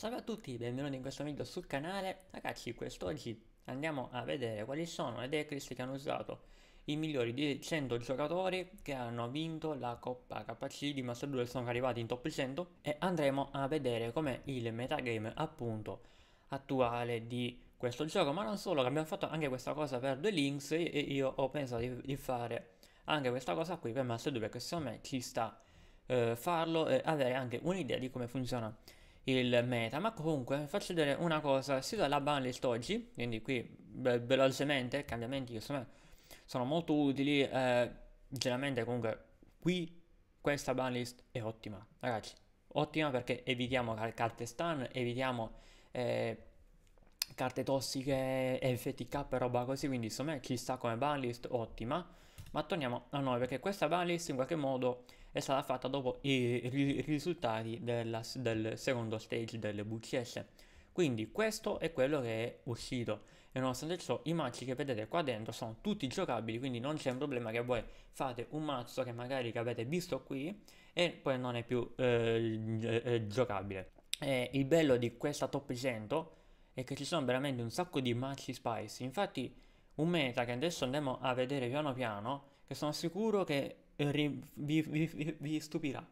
Salve a tutti, benvenuti in questo video sul canale. Ragazzi, quest'oggi andiamo a vedere quali sono le decklist che hanno usato i migliori di 100 giocatori che hanno vinto la Coppa KC di Master 2 sono arrivati in top 100 e andremo a vedere com'è il metagame appunto attuale di questo gioco, ma non solo, abbiamo fatto anche questa cosa per due Links e io ho pensato di, di fare anche questa cosa qui per Master 2 perché secondo me ci sta eh, farlo e avere anche un'idea di come funziona il meta ma comunque faccio vedere una cosa sia sito della banlist oggi quindi qui velocemente cambiamenti che secondo sono molto utili eh, generalmente comunque qui questa banlist è ottima ragazzi ottima perché evitiamo carte stun evitiamo eh, carte tossiche FTK e roba così quindi insomma me ci sta come banlist ottima ma torniamo a noi perché questa banlist in qualche modo è stata fatta dopo i, i risultati della, del secondo stage del VCS. Quindi questo è quello che è uscito e nonostante ciò i mazzi che vedete qua dentro sono tutti giocabili quindi non c'è un problema che voi fate un mazzo che magari che avete visto qui e poi non è più eh, eh, eh giocabile. E il bello di questa top 100 è che ci sono veramente un sacco di mazzi spice infatti un meta che adesso andiamo a vedere piano piano che sono sicuro che vi, vi, vi, vi stupirà.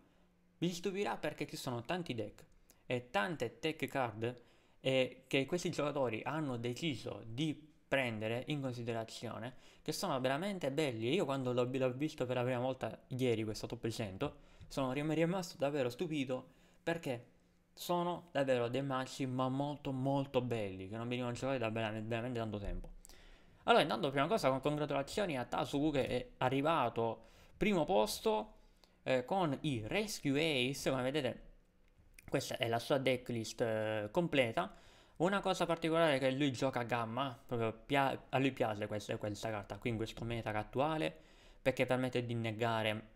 Vi stupirà perché ci sono tanti deck e tante tech card eh, che questi giocatori hanno deciso di prendere in considerazione che sono veramente belli. Io quando l'ho, l'ho visto per la prima volta ieri questo top 100 sono rimasto davvero stupito perché sono davvero dei match ma molto molto belli che non venivano giocati da veramente, veramente tanto tempo. Allora intanto prima cosa congratulazioni a Tasuku che è arrivato primo posto eh, con i Rescue Ace, come vedete questa è la sua decklist eh, completa. Una cosa particolare è che lui gioca a gamma, a lui piace questa, questa, carta qui in questo meta attuale, perché permette di negare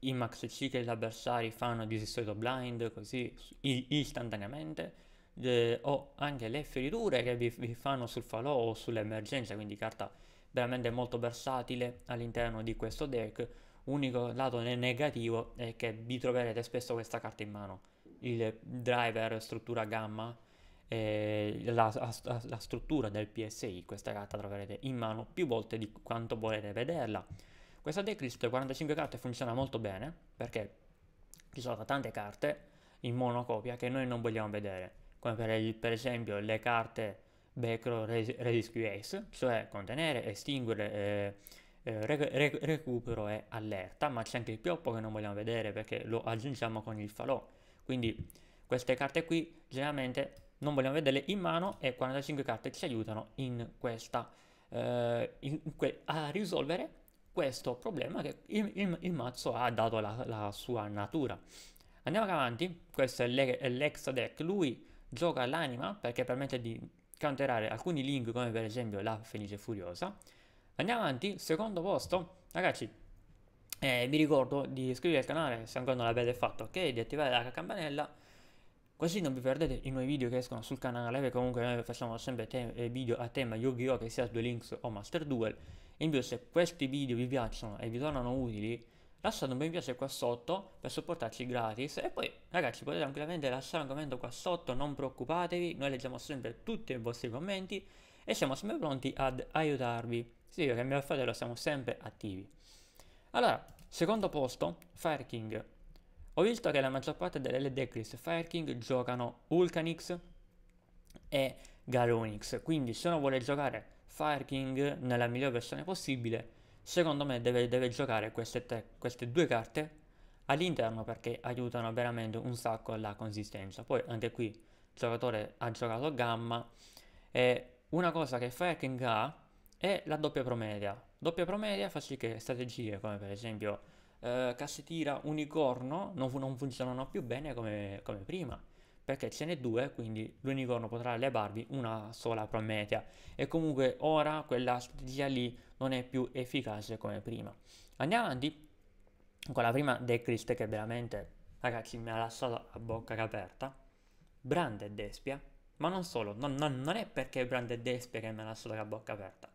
i max C che gli avversari fanno di solito blind, così istantaneamente, eh, o anche le feriture che vi, vi fanno sul falò o sull'emergenza, quindi carta veramente molto versatile all'interno di questo deck Unico lato negativo è che vi troverete spesso questa carta in mano. Il driver struttura gamma, eh, la, la, la, struttura del PSI, questa carta troverete in mano più volte di quanto volete vederla. Questa decrypt 45 carte funziona molto bene perché ci sono tante carte in monocopia che noi non vogliamo vedere, come per, il, per esempio le carte Backrow Rescue Ace, cioè contenere, estinguere... Eh, eh, recupero e allerta, ma c'è anche il pioppo che non vogliamo vedere perché lo aggiungiamo con il falò. Quindi queste carte qui generalmente non vogliamo vederle in mano e 45 carte ci aiutano in questa, eh, in que- a risolvere questo problema che il, il, il mazzo ha dato la, la, sua natura. Andiamo avanti, questo è, l'ex deck, lui gioca l'anima perché permette di counterare alcuni link come per esempio la Fenice Furiosa Andiamo avanti, secondo posto. Ragazzi, eh, vi ricordo di iscrivervi al canale se ancora non l'avete fatto, ok? Di attivare la campanella, così non vi perdete i nuovi video che escono sul canale, perché comunque noi facciamo sempre eh, video a tema Yu-Gi-Oh! che sia Duel Links o Master Duel. In più, se questi video vi piacciono e vi tornano utili, lasciate un bel mi piace qua sotto per supportarci gratis e poi ragazzi potete tranquillamente lasciare un commento qua sotto non preoccupatevi noi leggiamo sempre tutti i vostri commenti e siamo sempre pronti ad aiutarvi significa che a mio fratello siamo sempre attivi. Allora, secondo posto, Fire King. Ho visto che la maggior parte delle decklist Fire King giocano Vulcanix e Galonix, quindi se uno vuole giocare Fire King nella migliore versione possibile, secondo me deve, deve giocare queste, tre, queste due carte all'interno perché aiutano veramente un sacco la consistenza. Poi anche qui il giocatore ha giocato Gamma e una cosa che Fire King ha e la doppia promedia. Doppia promedia fa sì che strategie come per esempio eh, cassetira unicorno non, non, funzionano più bene come, come prima perché ce n'è due, quindi l'unicorno potrà allevarvi una sola promedia e comunque ora quella strategia lì non è più efficace come prima. Andiamo avanti con la prima Decrist che veramente ragazzi mi ha lasciato a bocca aperta, Brand e Despia, ma non solo, non, non, non è perché Brand e Despia che mi ha lasciato a bocca aperta,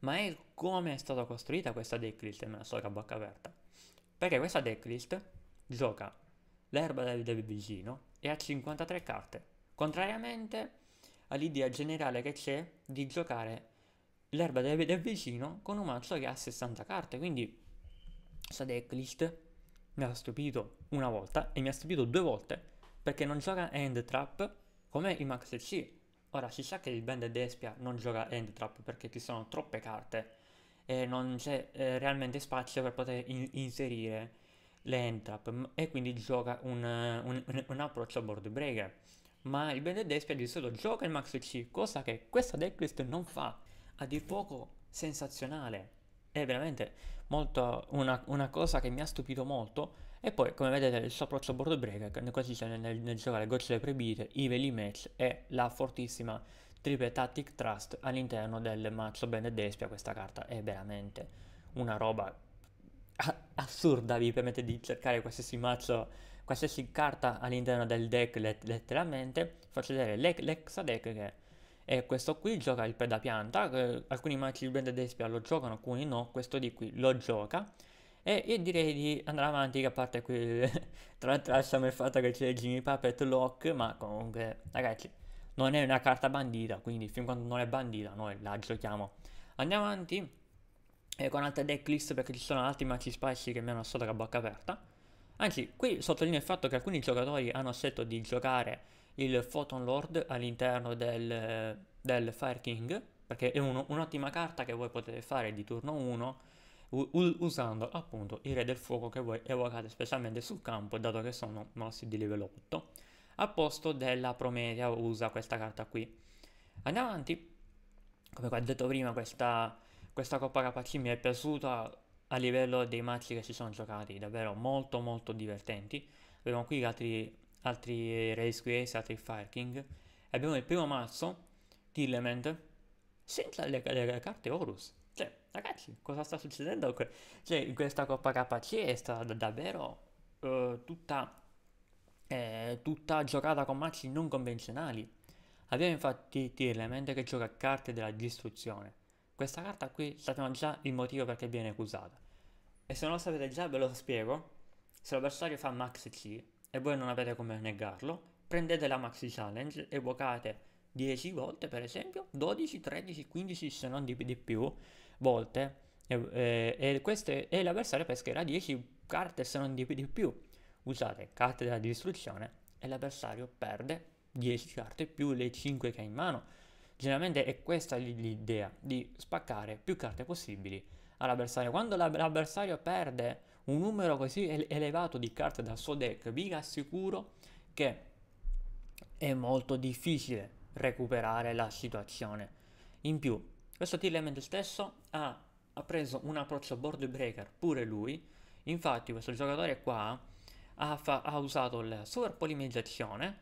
ma è come è stata costruita questa decklist e me la sto a bocca aperta. Perché questa decklist gioca l'erba del, del vicino e ha 53 carte, contrariamente all'idea generale che c'è di giocare l'erba del, del vicino con un mazzo che ha 60 carte, quindi questa decklist mi ha stupito una volta e mi ha stupito due volte perché non gioca End Trap come i Max C Ora si sa che il band Despia non gioca End perché ci sono troppe carte e non c'è eh, realmente spazio per poter in inserire le End e quindi gioca un, eh, un, un approccio board breaker. Ma il band Despia di solito gioca il Max C, cosa che questa decklist non fa. A dir poco sensazionale. È veramente molto una, una cosa che mi ha stupito molto e poi, come vedete, il suo approccio board break consiste nel, nel, nel giocare gocce proibite, evil match e la fortissima triple tactic trust all'interno del mazzo Bene Despia. Questa carta è veramente una roba assurda, vi permette di cercare qualsiasi mazzo, qualsiasi carta all'interno del deck let letteralmente. Faccio vedere l'exa che è questo qui, gioca il pedapianta, eh, alcuni mazzi di Bene Despia lo giocano, alcuni no, questo di qui lo gioca e io direi di andare avanti, a parte qui tra lasciamo il fatto che c'è Jimmy Puppet Lock, ma comunque, ragazzi, non è una carta bandita, quindi fin quando non è bandita noi la giochiamo. Andiamo avanti eh, con altre decklist perché ci sono altri match spicy che mi hanno assolto la bocca aperta. Anzi, qui sottolineo il fatto che alcuni giocatori hanno scelto di giocare il Photon Lord all'interno del, del, Fire King, perché è un'ottima un carta che voi potete fare di turno 1 usando appunto i re del fuoco che voi evocate specialmente sul campo dato che sono mossi di livello 8 al posto della Prometea usa questa carta qui andiamo avanti come ho detto prima questa, questa Coppa KC mi è piaciuta a livello dei match che si sono giocati davvero molto molto divertenti abbiamo qui altri, altri Re di altri Fire King abbiamo il primo mazzo Tillement, senza le, le carte Horus cioè, ragazzi, cosa sta succedendo? Cioè, in questa Coppa KC è stata davvero uh, tutta, eh, tutta giocata con match non convenzionali. Abbiamo infatti Tirlement che gioca a carte della distruzione. Questa carta qui sappiamo già il motivo perché viene usata. E se non lo sapete già ve lo spiego. Se l'avversario fa Max C e voi non avete come negarlo, prendete la Max Challenge, e evocate 10 volte per esempio, 12, 13, 15 se non di, di più, volte e, eh, e, queste, e l'avversario pescherà 10 carte se non di, di più. Usate carte della distruzione e l'avversario perde 10 carte più le 5 che ha in mano. Generalmente è questa l'idea di spaccare più carte possibili all'avversario. Quando l'avversario perde un numero così elevato di carte dal suo deck, vi assicuro che è molto difficile recuperare la situazione. In più, questo T-Element stesso ha, ha, preso un approccio board breaker pure lui, infatti questo giocatore qua ha, fa, ha usato la super polimizzazione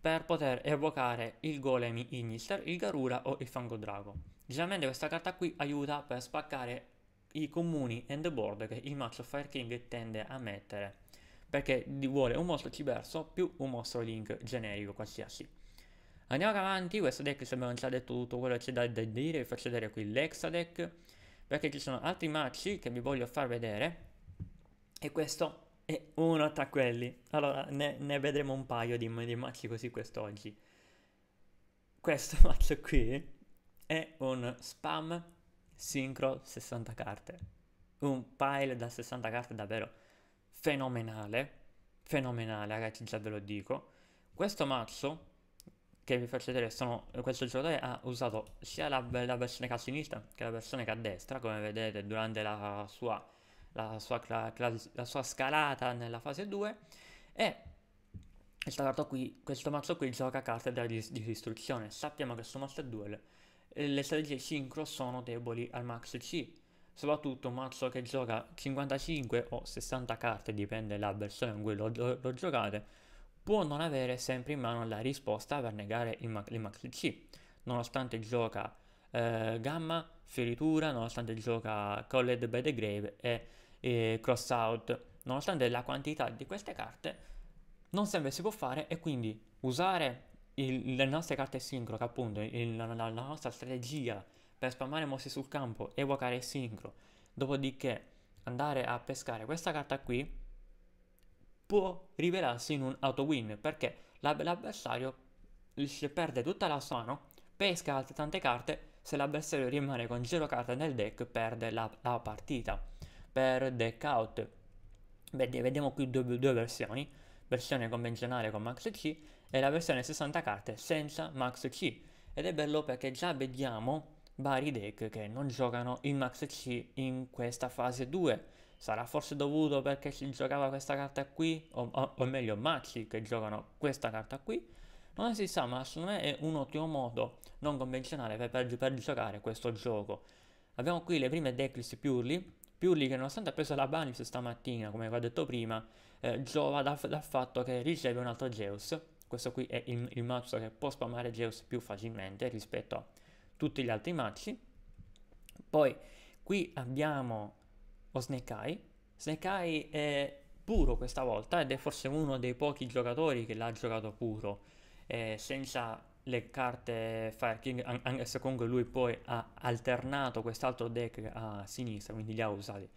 per poter evocare il golem Ignister, il Garura o il Fango Drago. Generalmente questa carta qui aiuta per spaccare i comuni end board che il mazzo Fire King tende a mettere perché vuole un mostro ciberso più un mostro link generico qualsiasi. Andiamo avanti, questo deck sembra già detto tutto quello che c'è da, dire, vi faccio vedere qui l'Exadec, perché ci sono altri match che vi voglio far vedere, e questo è uno tra quelli. Allora, ne, ne vedremo un paio di, di mazzi così quest'oggi. Questo match qui è un spam sincro 60 carte. Un pile da 60 carte davvero fenomenale, fenomenale ragazzi, già ve lo dico. Questo mazzo che vi faccio vedere sono, questo giocatore ha usato sia la, la, versione che a sinistra che la versione che a destra come vedete durante la sua, la sua, la sua scalata nella fase 2 e questo mazzo qui, questo mazzo qui gioca carte della dis distruzione sappiamo che su Master Duel le strategie sincro sono deboli al max C soprattutto un mazzo che gioca 55 o 60 carte dipende dalla versione in cui lo, lo, lo giocate può non avere sempre in mano la risposta per negare il, ma- il max C, nonostante gioca eh, gamma, fioritura, nonostante gioca Colled by the Grave e, e Cross Out, nonostante la quantità di queste carte, non sempre si può fare e quindi usare il, le nostre carte sincro, che appunto il, la, la, nostra strategia per spammare mosse sul campo, evocare il sincro, dopodiché andare a pescare questa carta qui può rivelarsi in un auto-win perché l'avversario perde tutta la sua mano, pesca altre tante carte, se l'avversario rimane con 0 carte nel deck perde la, la partita per deck out. Beh, vediamo qui due, due versioni, versione convenzionale con Max C e la versione 60 carte senza Max C ed è bello perché già vediamo vari deck che non giocano il Max C in questa fase 2 sarà forse dovuto perché si giocava questa carta qui, o, o meglio mazzi che giocano questa carta qui, non si sa, ma secondo me è un ottimo modo non convenzionale per, per, per giocare questo gioco. Abbiamo qui le prime decklist Purely, Purely che nonostante ha preso la Banis stamattina, come vi ho detto prima, eh, giova dal, dal, fatto che riceve un altro Zeus. Questo qui è il, il mazzo che può spammare Zeus più facilmente rispetto a tutti gli altri mazzi. Poi qui abbiamo o Snake Eye. Snake Eye è puro questa volta ed è forse uno dei pochi giocatori che l'ha giocato puro, eh, senza le carte Fire King, anche se comunque lui poi ha alternato quest'altro deck a sinistra, quindi li ha usati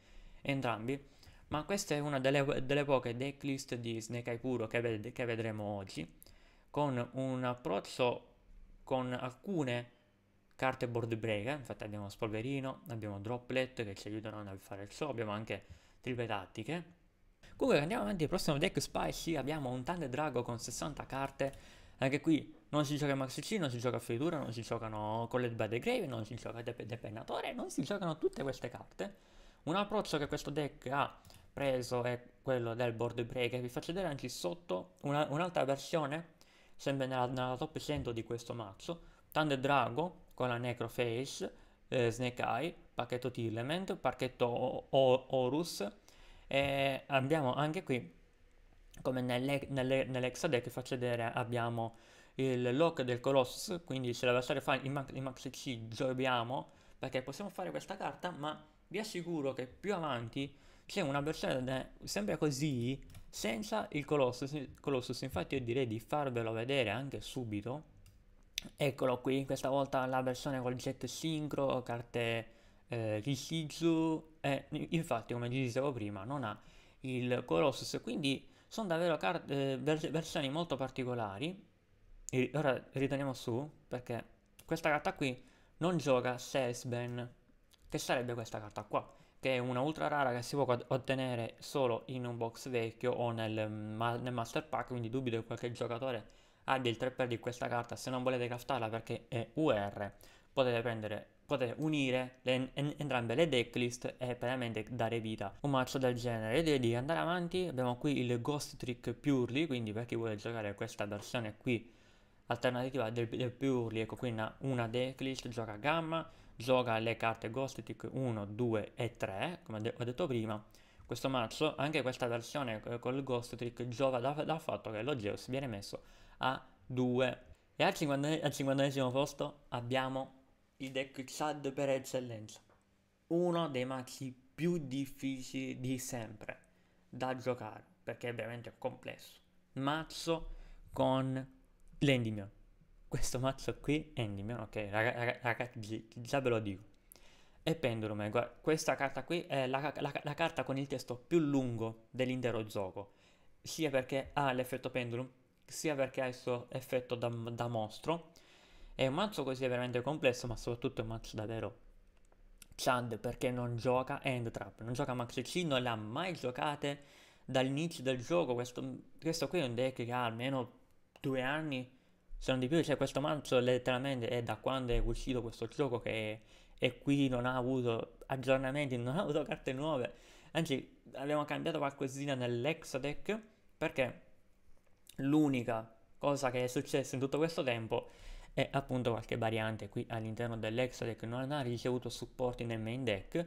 entrambi. Ma questa è una delle, delle poche decklist di Snake Eye puro che, ved che vedremo oggi, con un approccio con alcune carte board breaker, infatti abbiamo spolverino, abbiamo droplet che ci aiutano a fare il show, abbiamo anche triple tattiche. Comunque andiamo avanti il prossimo deck spicy, abbiamo un Thunder Drago con 60 carte, anche qui non si gioca Maxi C, non si gioca Fioritura, non si giocano Collect by the Grave, non si gioca Dep Depennatore, non si giocano tutte queste carte. Un approccio che questo deck ha preso è quello del board breaker, vi faccio vedere anche sotto un'altra un versione, sempre nella, nella top 100 di questo mazzo, Thunder Drago, con la Necroface, eh, Snake Eye, pacchetto T-Element, pacchetto o- Horus e abbiamo anche qui, come nelle, nelle, nell'Exa deck faccio vedere, abbiamo il lock del Colossus, quindi se l'avversario fa il max, il max C gioviamo, perché possiamo fare questa carta, ma vi assicuro che più avanti c'è una versione sempre così, senza il Colossus, Colossus, infatti io direi di farvelo vedere anche subito, Eccolo qui, questa volta la versione col jet sincro, carte eh, Rishizu e eh, infatti come vi dicevo prima non ha il Colossus, quindi sono davvero eh, vers versioni molto particolari. E ora riteniamo su perché questa carta qui non gioca Sesben, che sarebbe questa carta qua, che è una ultra rara che si può ottenere solo in un box vecchio o nel, mm, ma nel Master Pack, quindi dubito che qualche giocatore ad il 3x di questa carta se non volete craftarla perché è UR potete prendere potete unire le, en, entrambe le decklist e veramente dare vita a un mazzo del genere. Direi di andare avanti, abbiamo qui il Ghost Trick Purely, quindi per chi vuole giocare questa versione qui alternativa del, del Purely, ecco qui una, una decklist, gioca Gamma, gioca le carte Ghost Trick 1, 2 e 3, come ho detto prima. Questo mazzo, anche questa versione eh, col Ghost Trick giova dal da fatto che lo Geos viene messo a 2. E al, 50, al 50 posto abbiamo il deck Xad per eccellenza, uno dei mazzi più difficili di sempre da giocare, perché è veramente complesso. Mazzo con l'Endymion. Questo mazzo qui è Endymion, ok, ragazzi, ragazzi, già ve lo dico. E Pendulum, guarda, questa carta qui è la, la, la carta con il testo più lungo dell'intero gioco, sia perché ha l'effetto Pendulum, sia perché ha il suo effetto da, da mostro. È un mazzo così è veramente complesso, ma soprattutto è un mazzo davvero Chad perché non gioca End Trap, non gioca Max C, non l'ha mai giocate dall'inizio del gioco. Questo, questo, qui è un deck che ha almeno due anni, se non di più. Cioè, questo mazzo letteralmente è da quando è uscito questo gioco che è, è qui, non ha avuto aggiornamenti, non ha avuto carte nuove. Anzi, abbiamo cambiato qualcosina nell'ex deck perché l'unica cosa che è successa in tutto questo tempo è appunto qualche variante qui all'interno dell'extra deck non ha ricevuto supporti nel main deck.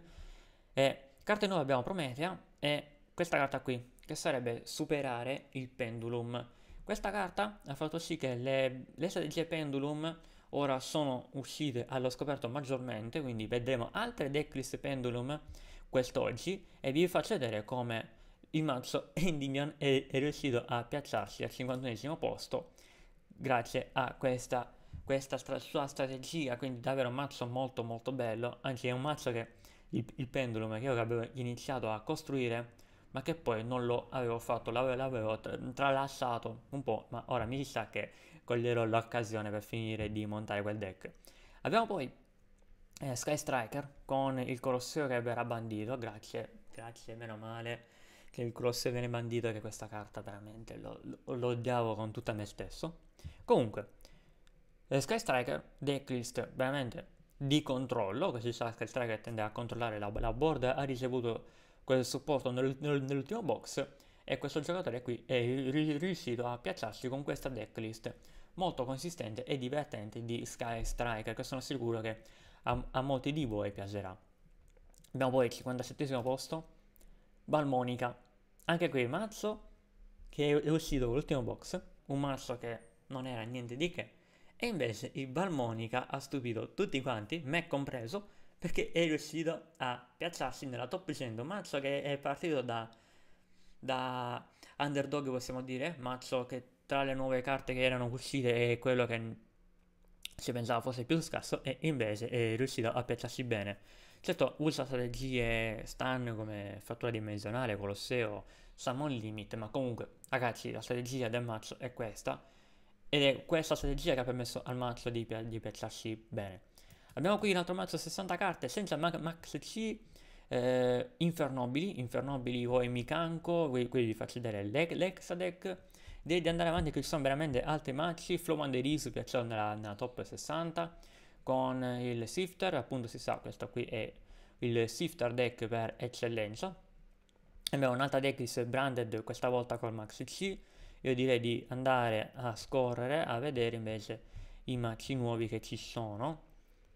E carte nuove abbiamo Prometea e questa carta qui, che sarebbe superare il Pendulum. Questa carta ha fatto sì che le, le strategie Pendulum ora sono uscite allo scoperto maggiormente, quindi vedremo altre decklist Pendulum quest'oggi e vi faccio vedere come in marzo Endymion è, riuscito a piazzarsi al 51 posto grazie a questa, questa stra sua strategia, quindi davvero un mazzo molto molto bello, anzi è un mazzo che il, il pendulum che io avevo iniziato a costruire ma che poi non lo avevo fatto, l'avevo, tralasciato un po', ma ora mi sa che coglierò l'occasione per finire di montare quel deck. Abbiamo poi eh, Sky Striker con il Colosseo che verrà bandito, grazie, grazie, meno male che il Cross viene bandito che questa carta veramente lo, lo, lo odiavo con tutta me stesso. Comunque, eh, Sky Striker, Decklist, veramente di controllo, così sa Sky Striker tende a controllare la, la board, ha ricevuto quel supporto nel, nel, nell'ultimo box e questo giocatore qui è riuscito a piazzarsi con questa decklist molto consistente e divertente di Sky Striker che sono sicuro che a, a molti di voi piacerà. Abbiamo poi il 57 posto Balmonica. Anche qui il mazzo che è uscito con l'ultimo box, un mazzo che non era niente di che, e invece il Balmonica ha stupito tutti quanti, me compreso, perché è riuscito a piazzarsi nella top 100, un mazzo che è partito da, da underdog possiamo dire, mazzo che tra le nuove carte che erano uscite è quello che si pensava fosse più scarso e invece è riuscito a piazzarsi bene. Certo, usa strategie stun come fattura dimensionale, Colosseo, Summon Limit, ma comunque, ragazzi, la strategia del mazzo è questa. Ed è questa strategia che ha permesso al mazzo di, di piazzarsi bene. Abbiamo qui un altro mazzo 60 carte senza ma Max C, eh, Infernobili, Infernobili o Emicanco, quelli vi faccio vedere le l'Exadec. Devi andare avanti che ci sono veramente altri mazzi, Flow Manderis piacciono nella, nella top 60 con il sifter, appunto si sa, questo qui è il sifter deck per eccellenza. Abbiamo un'altra deck branded, questa volta col Maxi C. Io direi di andare a scorrere, a vedere invece i maxi nuovi che ci sono.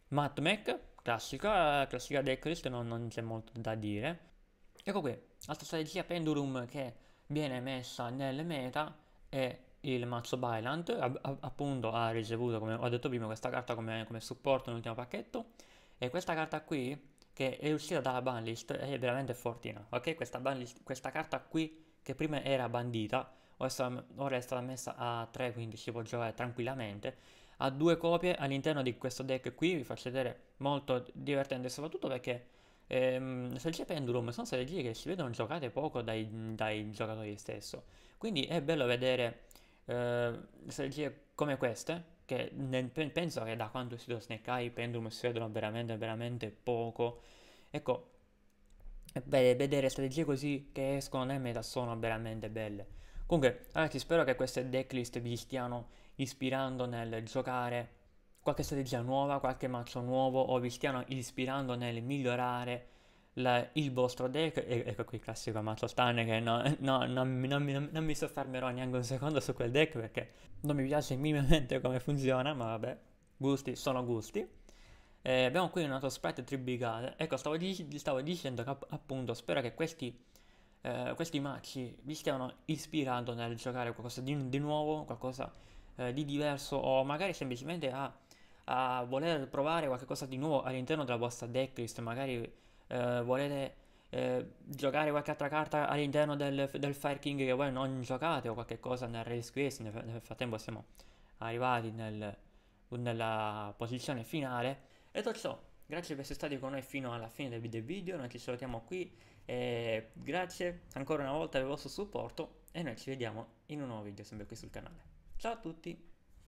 Matmec, classica, classica decklist, no, non c'è molto da dire. Ecco qui, altra strategia Pendulum che viene messa nelle meta è il mazzo Byland, appunto ha ricevuto, come ho detto prima, questa carta come, come supporto nell'ultimo pacchetto, e questa carta qui, che è uscita dalla banlist, è veramente fortina, ok? Questa, banlist, questa carta qui, che prima era bandita, ora è stata messa a 3, quindi si può giocare tranquillamente, ha due copie all'interno di questo deck qui, vi faccio vedere, molto divertente, soprattutto perché... Ehm, c'è Pendulum sono strategie che si vedono giocate poco dai, dai giocatori stesso, quindi è bello vedere Ehm, strategie come queste, che nel, penso che da quando ho studiato Snake Eye Pendulum si vedono veramente, veramente poco. Ecco, beh, vedere strategie così che escono nel meta sono veramente belle. Comunque, ragazzi, spero che queste decklist vi stiano ispirando nel giocare qualche strategia nuova, qualche mazzo nuovo, o vi stiano ispirando nel migliorare la, il vostro deck, e, ecco qui il classico amato stane che no, no, no, non, non, non, mi soffermerò neanche un secondo su quel deck perché non mi piace minimamente come funziona, ma vabbè, gusti sono gusti. Eh, abbiamo qui un altro sprite tribigale, ecco stavo, dic stavo dicendo che appunto spero che questi, eh, questi match vi stiano ispirando nel giocare qualcosa di, di nuovo, qualcosa eh, di diverso o magari semplicemente a, a voler provare qualcosa di nuovo all'interno della vostra decklist, magari eh, volete eh, giocare qualche altra carta all'interno del, del, Fire King che voi non giocate o qualche cosa nel Race Quest, nel, nel, frattempo siamo arrivati nel, nella posizione finale. E tutto ciò, grazie per essere stati con noi fino alla fine del video, noi ci salutiamo qui, e grazie ancora una volta per il vostro supporto e noi ci vediamo in un nuovo video sempre qui sul canale. Ciao a tutti!